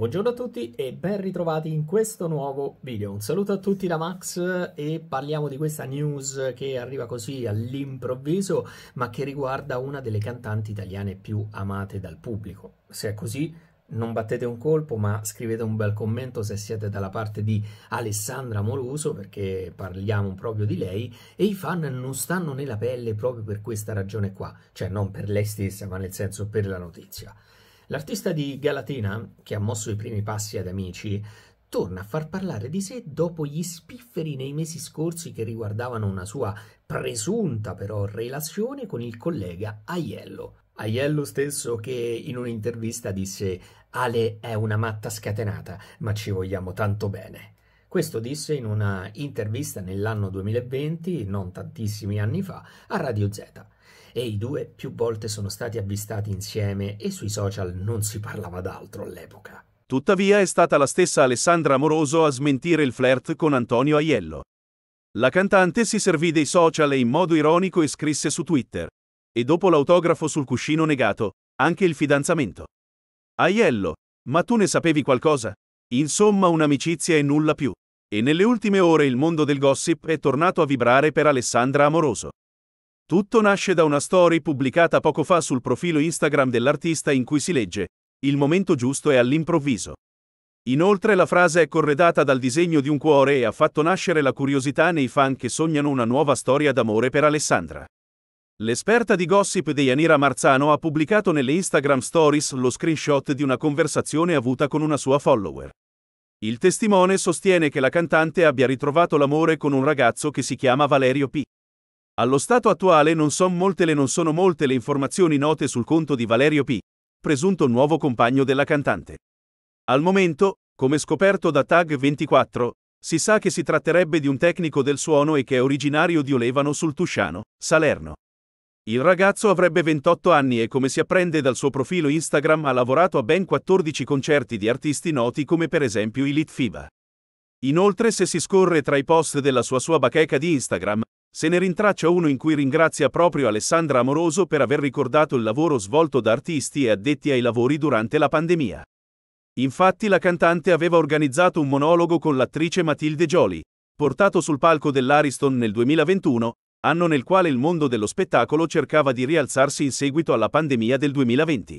Buongiorno a tutti e ben ritrovati in questo nuovo video. Un saluto a tutti da Max e parliamo di questa news che arriva così all'improvviso ma che riguarda una delle cantanti italiane più amate dal pubblico. Se è così non battete un colpo ma scrivete un bel commento se siete dalla parte di Alessandra Moluso perché parliamo proprio di lei e i fan non stanno nella pelle proprio per questa ragione qua, cioè non per lei stessa ma nel senso per la notizia. L'artista di Galatina, che ha mosso i primi passi ad Amici, torna a far parlare di sé dopo gli spifferi nei mesi scorsi che riguardavano una sua presunta però relazione con il collega Aiello. Aiello stesso che in un'intervista disse Ale è una matta scatenata, ma ci vogliamo tanto bene. Questo disse in una intervista nell'anno 2020, non tantissimi anni fa, a Radio Z. E i due più volte sono stati avvistati insieme e sui social non si parlava d'altro all'epoca. Tuttavia è stata la stessa Alessandra Amoroso a smentire il flirt con Antonio Aiello. La cantante si servì dei social e in modo ironico e scrisse su Twitter. E dopo l'autografo sul cuscino negato, anche il fidanzamento. Aiello, ma tu ne sapevi qualcosa? Insomma un'amicizia e nulla più. E nelle ultime ore il mondo del gossip è tornato a vibrare per Alessandra Amoroso. Tutto nasce da una story pubblicata poco fa sul profilo Instagram dell'artista in cui si legge Il momento giusto è all'improvviso. Inoltre la frase è corredata dal disegno di un cuore e ha fatto nascere la curiosità nei fan che sognano una nuova storia d'amore per Alessandra. L'esperta di gossip di Deianira Marzano ha pubblicato nelle Instagram Stories lo screenshot di una conversazione avuta con una sua follower. Il testimone sostiene che la cantante abbia ritrovato l'amore con un ragazzo che si chiama Valerio P. Allo stato attuale non son molte le, non sono molte le informazioni note sul conto di Valerio P., presunto nuovo compagno della cantante. Al momento, come scoperto da Tag 24, si sa che si tratterebbe di un tecnico del suono e che è originario di Olevano sul Tusciano, Salerno. Il ragazzo avrebbe 28 anni e come si apprende dal suo profilo Instagram ha lavorato a ben 14 concerti di artisti noti come per esempio i Litfiba. Inoltre se si scorre tra i post della sua sua bacheca di Instagram, se ne rintraccia uno in cui ringrazia proprio Alessandra Amoroso per aver ricordato il lavoro svolto da artisti e addetti ai lavori durante la pandemia. Infatti la cantante aveva organizzato un monologo con l'attrice Matilde Jolie, portato sul palco dell'Ariston nel 2021, anno nel quale il mondo dello spettacolo cercava di rialzarsi in seguito alla pandemia del 2020.